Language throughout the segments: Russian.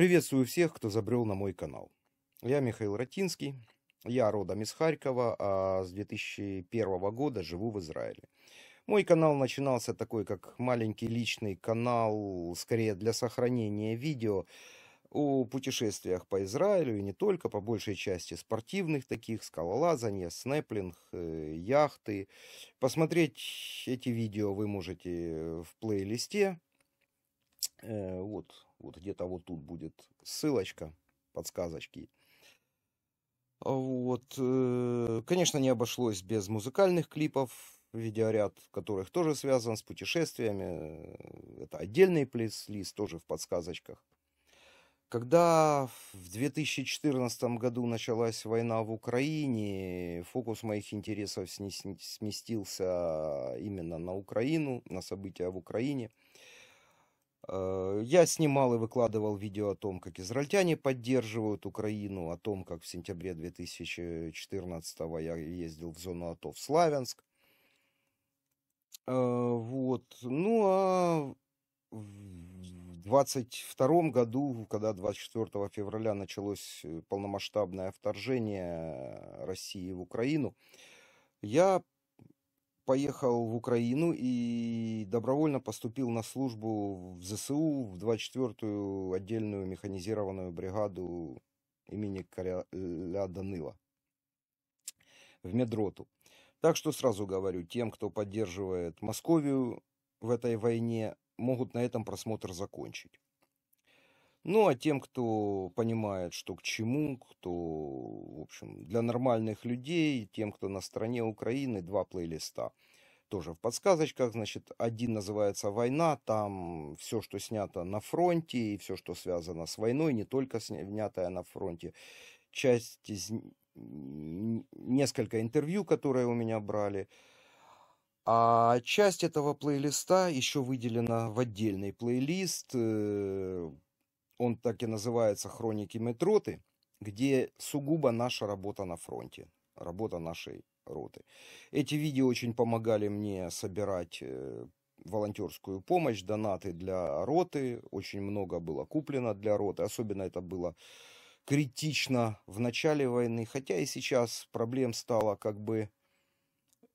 Приветствую всех, кто забрел на мой канал. Я Михаил Ратинский. я родом из Харькова, а с 2001 года живу в Израиле. Мой канал начинался такой, как маленький личный канал, скорее для сохранения видео о путешествиях по Израилю, и не только, по большей части спортивных таких, скалолазание, снеплинг, э, яхты. Посмотреть эти видео вы можете в плейлисте Э, вот, вот где-то вот тут будет ссылочка, подсказочки. Вот, э, конечно, не обошлось без музыкальных клипов, видеоряд которых тоже связан с путешествиями. Э, это отдельный плейс-лист, тоже в подсказочках. Когда в 2014 году началась война в Украине, фокус моих интересов сместился именно на Украину, на события в Украине – Э, я снимал и выкладывал видео о том, как израильтяне поддерживают Украину, о том, как в сентябре 2014-го я ездил в зону АТО в Славянск. Э, вот. Ну, а в 22 году, когда 24 февраля началось полномасштабное вторжение России в Украину, я поехал в Украину и добровольно поступил на службу в ЗСУ в 24-ю отдельную механизированную бригаду имени Короля Данила в Медроту. Так что сразу говорю, тем, кто поддерживает Московию в этой войне, могут на этом просмотр закончить. Ну, а тем, кто понимает, что к чему, кто, в общем, для нормальных людей, тем, кто на стороне Украины, два плейлиста. Тоже в подсказочках, значит, один называется «Война», там все, что снято на фронте, и все, что связано с войной, не только снятое на фронте. Часть из... Несколько интервью, которые у меня брали, а часть этого плейлиста еще выделена в отдельный плейлист, э, он так и называется «Хроники метроты», где сугубо наша работа на фронте, работа нашей роты. Эти видео очень помогали мне собирать э, волонтерскую помощь, донаты для роты, очень много было куплено для роты, особенно это было критично в начале войны, хотя и сейчас проблем стало как бы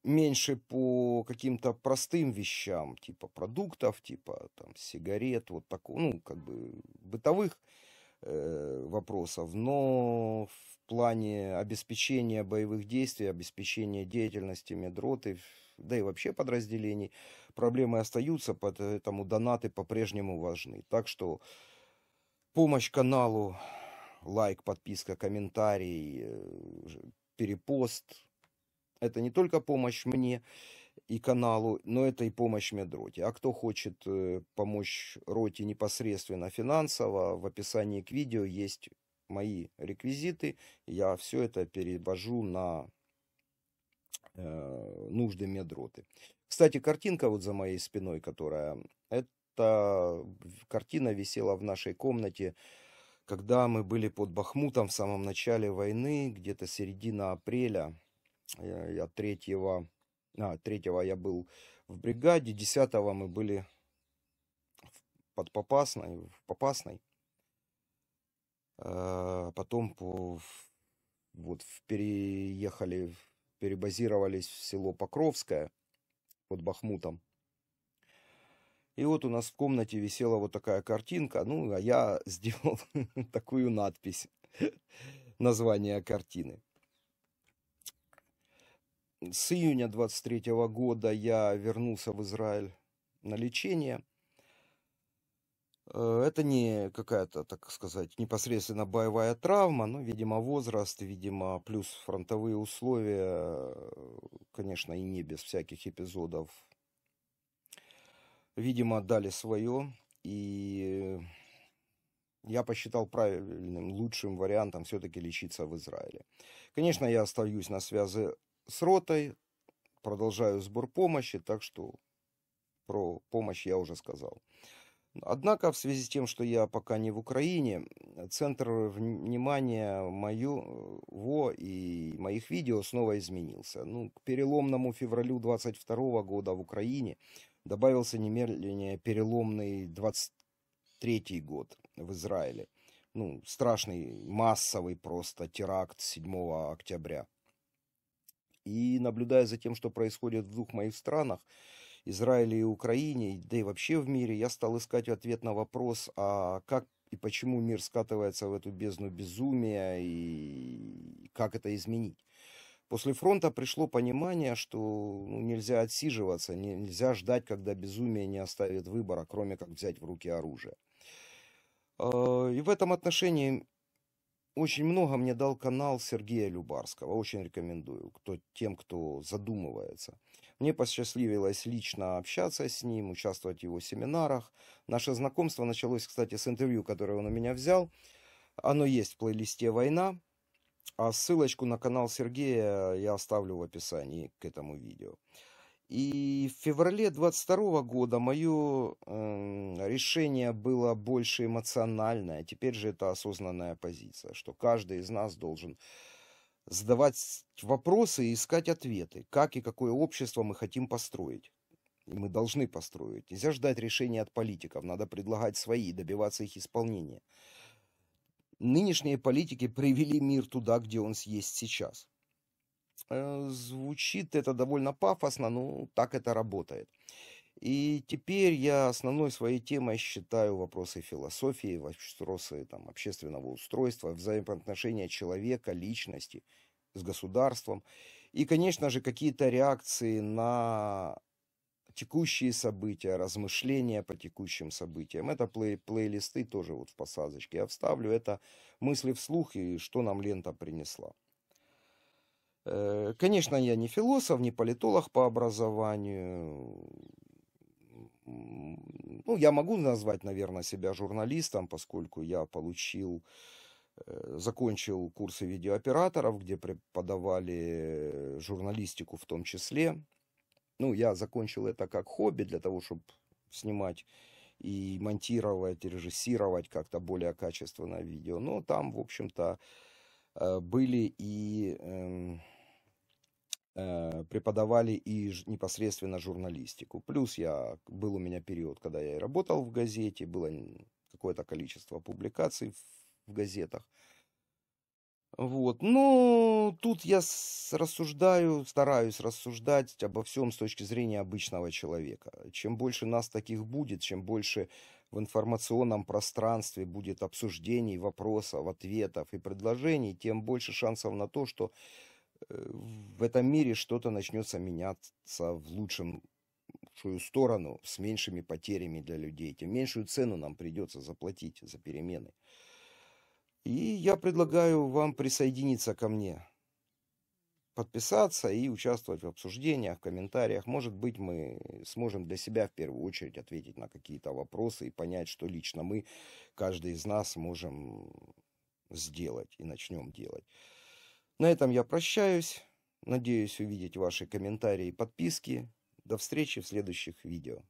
меньше по каким-то простым вещам, типа продуктов, типа там сигарет, вот такого, ну, как бы бытовых э, вопросов, но в плане обеспечения боевых действий, обеспечения деятельности медроты, да и вообще подразделений, проблемы остаются, поэтому донаты по-прежнему важны. Так что помощь каналу, лайк, подписка, комментарий, э, перепост – это не только помощь мне и каналу, но это и помощь Медроте. А кто хочет э, помочь Роте непосредственно финансово, в описании к видео есть мои реквизиты. Я все это перевожу на э, нужды медроты. Кстати, картинка вот за моей спиной, которая... Это картина висела в нашей комнате, когда мы были под Бахмутом в самом начале войны, где-то середина апреля Э, я 3, а, 3 я был в бригаде, 10 мы были под Попасной, в Попасной. А потом по, вот, переехали, перебазировались в село Покровское под Бахмутом. И вот у нас в комнате висела вот такая картинка. Ну, а я сделал такую надпись, название картины. С июня 23 -го года я вернулся в Израиль на лечение. Э, это не какая-то, так сказать, непосредственно боевая травма, но, видимо, возраст, видимо, плюс фронтовые условия, конечно, и не без всяких эпизодов, видимо, дали свое. И я посчитал правильным, лучшим вариантом все-таки лечиться в Израиле. Конечно, я остаюсь на связи с ротой, продолжаю сбор помощи, так что про помощь я уже сказал. Однако, в связи с тем, что я пока не в Украине, центр внимания мою моего и моих видео снова изменился. Ну, к переломному февралю 22 года в Украине добавился немедленнее переломный 23 год в Израиле. Ну, страшный, массовый просто теракт 7 октября. И наблюдая за тем, что происходит в двух моих странах, Израиле и Украине, да и вообще в мире, я стал искать ответ на вопрос, а как и почему мир скатывается в эту бездну безумия и как это изменить. После фронта пришло понимание, что ну, нельзя отсиживаться, нельзя ждать, когда безумие не оставит выбора, кроме как взять в руки оружие. А, и в этом отношении очень много мне дал канал Сергея Любарского, очень рекомендую кто, тем, кто задумывается. Мне посчастливилось лично общаться с ним, участвовать в его семинарах. Наше знакомство началось, кстати, с интервью, которое он у меня взял. Оно есть в плейлисте «Война», а ссылочку на канал Сергея я оставлю в описании к этому видео. И в феврале 22 года мое э, эм, решение было больше эмоциональное. Теперь же это осознанная позиция, что каждый из нас должен задавать вопросы и искать ответы, как и какое общество мы хотим построить. И мы должны построить. Нельзя ждать решения от политиков, надо предлагать свои, и добиваться их исполнения. Нынешние политики привели мир туда, где он есть сейчас. Э, звучит это довольно пафосно, но так это работает. И теперь я основной своей темой считаю вопросы философии, вопросы там, общественного устройства, взаимоотношения человека, личности с государством. И, конечно же, какие-то реакции на текущие события, размышления по текущим событиям. Это плей плейлисты тоже вот в посадочке я вставлю. Это мысли вслух и что нам лента принесла. Э, конечно, я не философ, не политолог по образованию. Ну, я могу назвать, наверное, себя журналистом, поскольку я получил, э, закончил курсы видеооператоров, где преподавали журналистику в том числе. Ну, я закончил это как хобби для того, чтобы снимать и монтировать, режиссировать как-то более качественно видео. Но там, в общем-то, э, были и эм, Э, преподавали и непосредственно журналистику. Плюс я, был у меня период, когда я и работал в газете, было какое-то количество публикаций в, в газетах. Вот. Но ну, тут я рассуждаю, стараюсь рассуждать обо всем с точки зрения обычного человека. Чем больше нас таких будет, чем больше в информационном пространстве будет обсуждений, вопросов, ответов и предложений, тем больше шансов на то, что Э, в этом мире что-то начнется меняться в лучшую сторону с меньшими потерями для людей, тем меньшую цену нам придется заплатить за перемены. И я предлагаю вам присоединиться ко мне, подписаться и участвовать в обсуждениях, в комментариях. Может быть, мы сможем для себя в первую очередь ответить на какие-то вопросы и понять, что лично мы, каждый из нас, можем сделать и начнем делать. На этом я прощаюсь. Надеюсь увидеть ваши комментарии и подписки. До встречи в следующих видео.